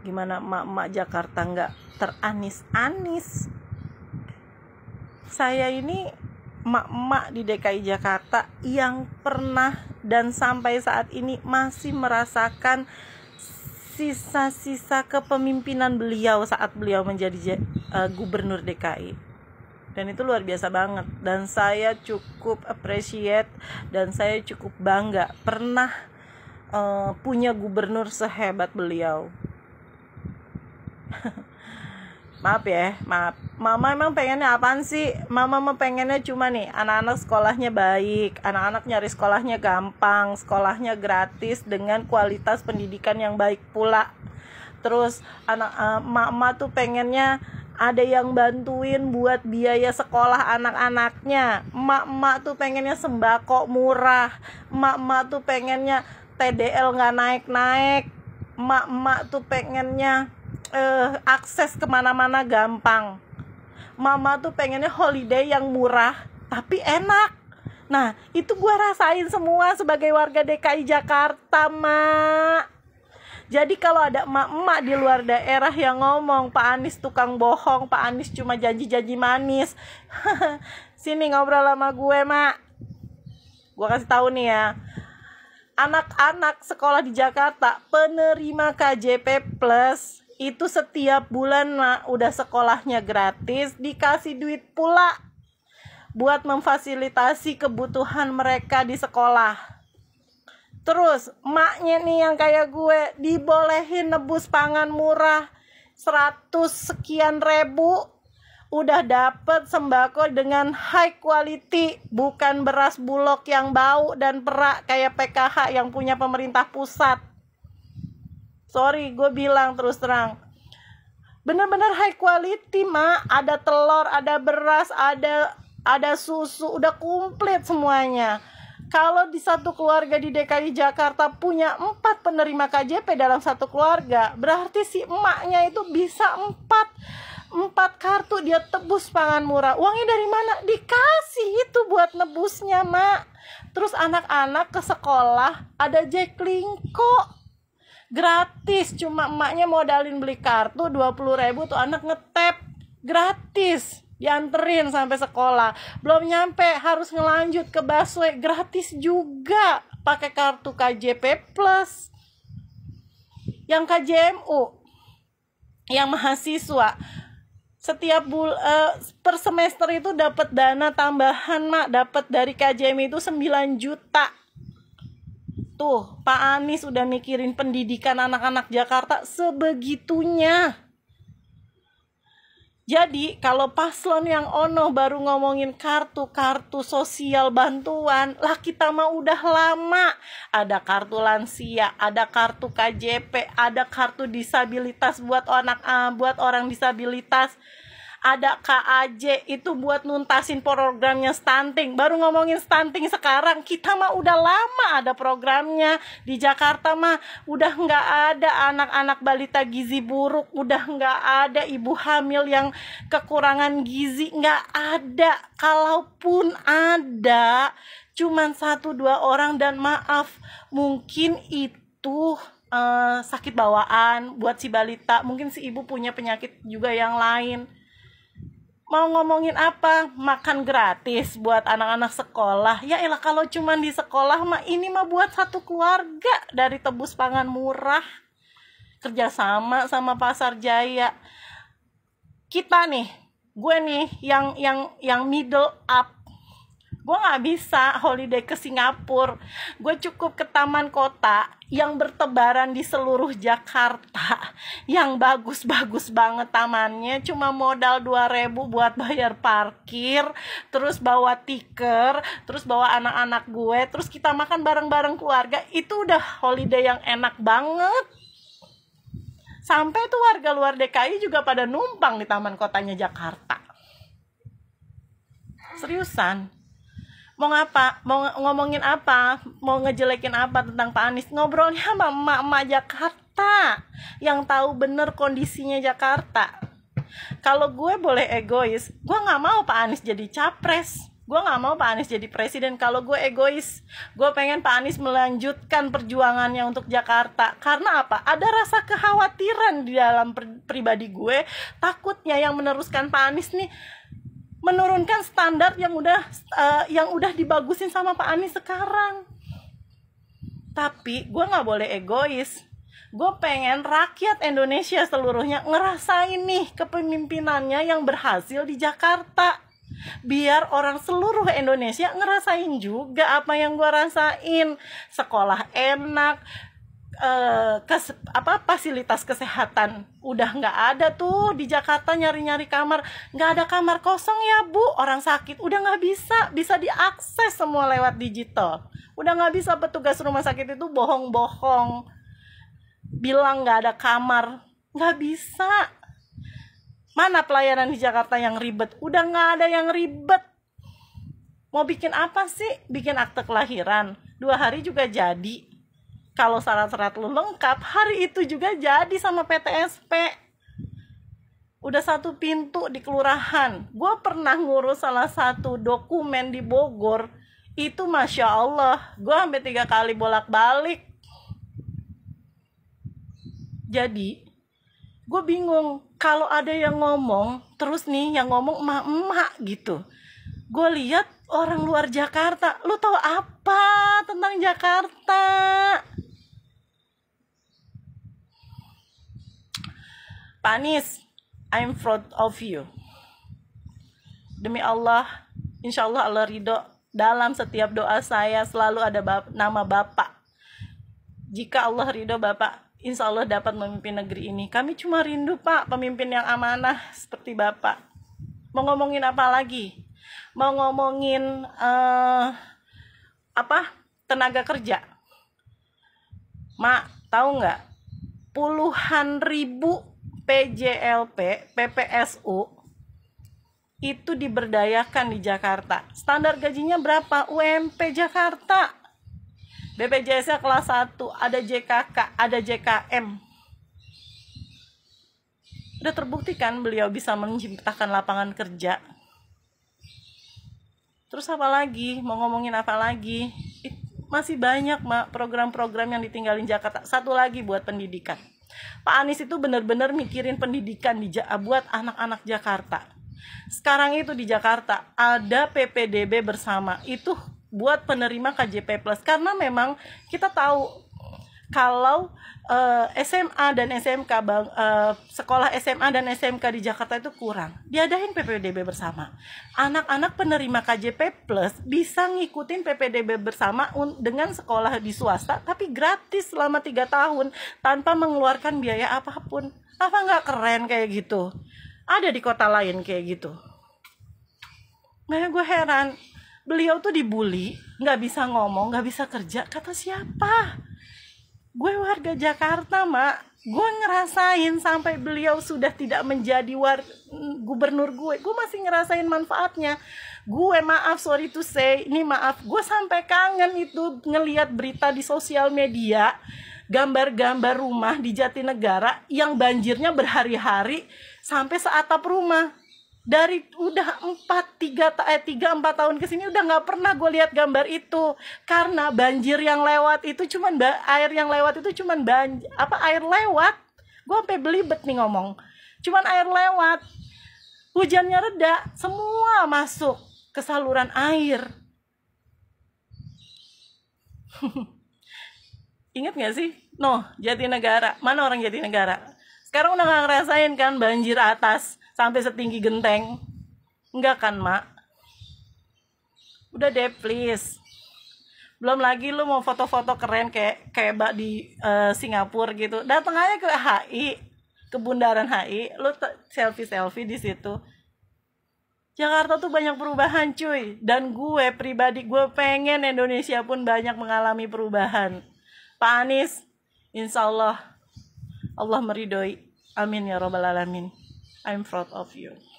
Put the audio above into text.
gimana emak-emak Jakarta nggak teranis-anis saya ini emak-emak di DKI Jakarta yang pernah dan sampai saat ini masih merasakan sisa-sisa kepemimpinan beliau saat beliau menjadi eh, gubernur DKI dan itu luar biasa banget dan saya cukup appreciate dan saya cukup bangga pernah uh, punya gubernur sehebat beliau maaf ya maaf mama emang pengennya apaan sih mama mau pengennya cuma nih anak-anak sekolahnya baik anak-anak nyari sekolahnya gampang sekolahnya gratis dengan kualitas pendidikan yang baik pula terus anak uh, mama tuh pengennya ada yang bantuin buat biaya sekolah anak-anaknya emak-emak tuh pengennya sembako murah emak-emak tuh pengennya TDL nggak naik-naik emak-emak tuh pengennya uh, akses kemana-mana gampang mama tuh pengennya holiday yang murah tapi enak nah itu gue rasain semua sebagai warga DKI Jakarta mak jadi kalau ada emak-emak di luar daerah yang ngomong Pak Anies tukang bohong, Pak Anies cuma janji-janji manis. Sini ngobrol sama gue, Mak. Gue kasih tahu nih ya. Anak-anak sekolah di Jakarta penerima KJP plus itu setiap bulan mak, udah sekolahnya gratis dikasih duit pula buat memfasilitasi kebutuhan mereka di sekolah terus maknya nih yang kayak gue dibolehin nebus pangan murah 100 sekian ribu udah dapet sembako dengan high quality bukan beras bulog yang bau dan perak kayak PKH yang punya pemerintah pusat sorry gue bilang terus terang bener-bener high quality mak ada telur ada beras ada ada susu udah komplit semuanya kalau di satu keluarga di DKI Jakarta punya empat penerima KJP dalam satu keluarga, berarti si emaknya itu bisa empat empat kartu dia tebus pangan murah. Uangnya dari mana? Dikasih itu buat nebusnya, Mak. Terus anak-anak ke sekolah ada Jack Lingko gratis cuma emaknya modalin beli kartu 20 ribu tuh anak ngetep gratis dianterin sampai sekolah belum nyampe harus ngelanjut ke busway gratis juga pakai kartu KJP plus yang KJMU yang mahasiswa setiap bul uh, per semester itu dapat dana tambahan mak dapat dari KJMU itu 9 juta Tuh, Pak Anies udah mikirin pendidikan anak-anak Jakarta sebegitunya. Jadi kalau paslon yang ono baru ngomongin kartu-kartu sosial bantuan, lah kita mah udah lama. Ada kartu lansia, ada kartu KJP, ada kartu disabilitas buat anak eh, buat orang disabilitas ada KAJ itu buat nuntasin programnya stunting baru ngomongin stunting sekarang kita mah udah lama ada programnya di Jakarta mah udah nggak ada anak-anak balita gizi buruk udah nggak ada ibu hamil yang kekurangan gizi nggak ada kalaupun ada cuman satu dua orang dan maaf mungkin itu uh, sakit bawaan buat si balita mungkin si ibu punya penyakit juga yang lain mau ngomongin apa makan gratis buat anak-anak sekolah ya elah kalau cuman di sekolah mah ini mah buat satu keluarga dari tebus pangan murah kerjasama sama pasar jaya kita nih gue nih yang yang yang middle up gue nggak bisa holiday ke Singapura gue cukup ke taman kota yang bertebaran di seluruh Jakarta yang bagus-bagus banget tamannya cuma modal 2000 buat bayar parkir terus bawa tiker terus bawa anak-anak gue terus kita makan bareng-bareng keluarga itu udah holiday yang enak banget sampai tuh warga luar DKI juga pada numpang di taman kotanya Jakarta seriusan mau ngapa mau ngomongin apa mau ngejelekin apa tentang Pak Anies ngobrolnya sama emak-emak Jakarta yang tahu bener kondisinya Jakarta kalau gue boleh egois gue nggak mau Pak Anies jadi capres gue nggak mau Pak Anies jadi presiden kalau gue egois gue pengen Pak Anies melanjutkan perjuangannya untuk Jakarta karena apa ada rasa kekhawatiran di dalam pribadi gue takutnya yang meneruskan Pak Anies nih menurunkan standar yang udah uh, yang udah dibagusin sama Pak Anies sekarang. Tapi gue nggak boleh egois. Gue pengen rakyat Indonesia seluruhnya ngerasain nih kepemimpinannya yang berhasil di Jakarta. Biar orang seluruh Indonesia ngerasain juga apa yang gue rasain. Sekolah enak, eh, kes, apa fasilitas kesehatan udah nggak ada tuh di Jakarta nyari-nyari kamar nggak ada kamar kosong ya bu orang sakit udah nggak bisa bisa diakses semua lewat digital udah nggak bisa petugas rumah sakit itu bohong-bohong bilang nggak ada kamar nggak bisa mana pelayanan di Jakarta yang ribet udah nggak ada yang ribet mau bikin apa sih bikin akte kelahiran dua hari juga jadi kalau syarat-syarat lu lengkap hari itu juga jadi sama PTSP udah satu pintu di kelurahan gue pernah ngurus salah satu dokumen di Bogor itu masya Allah gue hampir tiga kali bolak-balik jadi gue bingung kalau ada yang ngomong terus nih yang ngomong emak-emak gitu gue lihat orang luar Jakarta lu tahu apa tentang Jakarta Panis, I'm proud of you. Demi Allah, insya Allah Allah ridho dalam setiap doa saya selalu ada bap nama Bapak. Jika Allah ridho Bapak, insya Allah dapat memimpin negeri ini. Kami cuma rindu Pak, pemimpin yang amanah seperti Bapak. Mau ngomongin apa lagi? Mau ngomongin uh, apa? Tenaga kerja. Mak, tahu nggak? Puluhan ribu PJLP, PPSU itu diberdayakan di Jakarta. Standar gajinya berapa? UMP Jakarta. bpjs kelas 1, ada JKK, ada JKM. Sudah terbukti kan beliau bisa menciptakan lapangan kerja. Terus apa lagi? Mau ngomongin apa lagi? Masih banyak, Mak, program-program yang ditinggalin Jakarta. Satu lagi buat pendidikan. Pak Anies itu benar-benar mikirin pendidikan di buat anak-anak Jakarta. Sekarang itu di Jakarta ada PPDB bersama. Itu buat penerima KJP plus karena memang kita tahu kalau uh, eh, SMA dan SMK bang uh, sekolah SMA dan SMK di Jakarta itu kurang diadain PPDB bersama anak-anak penerima KJP plus bisa ngikutin PPDB bersama dengan sekolah di swasta tapi gratis selama tiga tahun tanpa mengeluarkan biaya apapun apa nggak keren kayak gitu ada di kota lain kayak gitu Nah, gue heran, beliau tuh dibully, nggak bisa ngomong, nggak bisa kerja, kata siapa? gue warga Jakarta mak gue ngerasain sampai beliau sudah tidak menjadi war gubernur gue gue masih ngerasain manfaatnya gue maaf sorry to say ini maaf gue sampai kangen itu ngelihat berita di sosial media gambar-gambar rumah di Jatinegara yang banjirnya berhari-hari sampai seatap rumah dari udah empat tiga eh tiga empat tahun kesini udah nggak pernah gue lihat gambar itu karena banjir yang lewat itu cuman air yang lewat itu cuman banjir apa air lewat gue sampai belibet nih ngomong cuman air lewat hujannya reda semua masuk ke saluran air Ingat gak sih? No, negara. Mana orang jadi negara? Sekarang udah gak ngerasain kan banjir atas sampai setinggi genteng enggak kan mak udah deh please belum lagi lu mau foto-foto keren kayak kayak bak di uh, Singapura gitu datang aja ke HI ke bundaran HI lu selfie selfie di situ Jakarta tuh banyak perubahan cuy dan gue pribadi gue pengen Indonesia pun banyak mengalami perubahan Pak Anies Insya Allah Allah meridoi Amin ya robbal alamin I'm proud of you.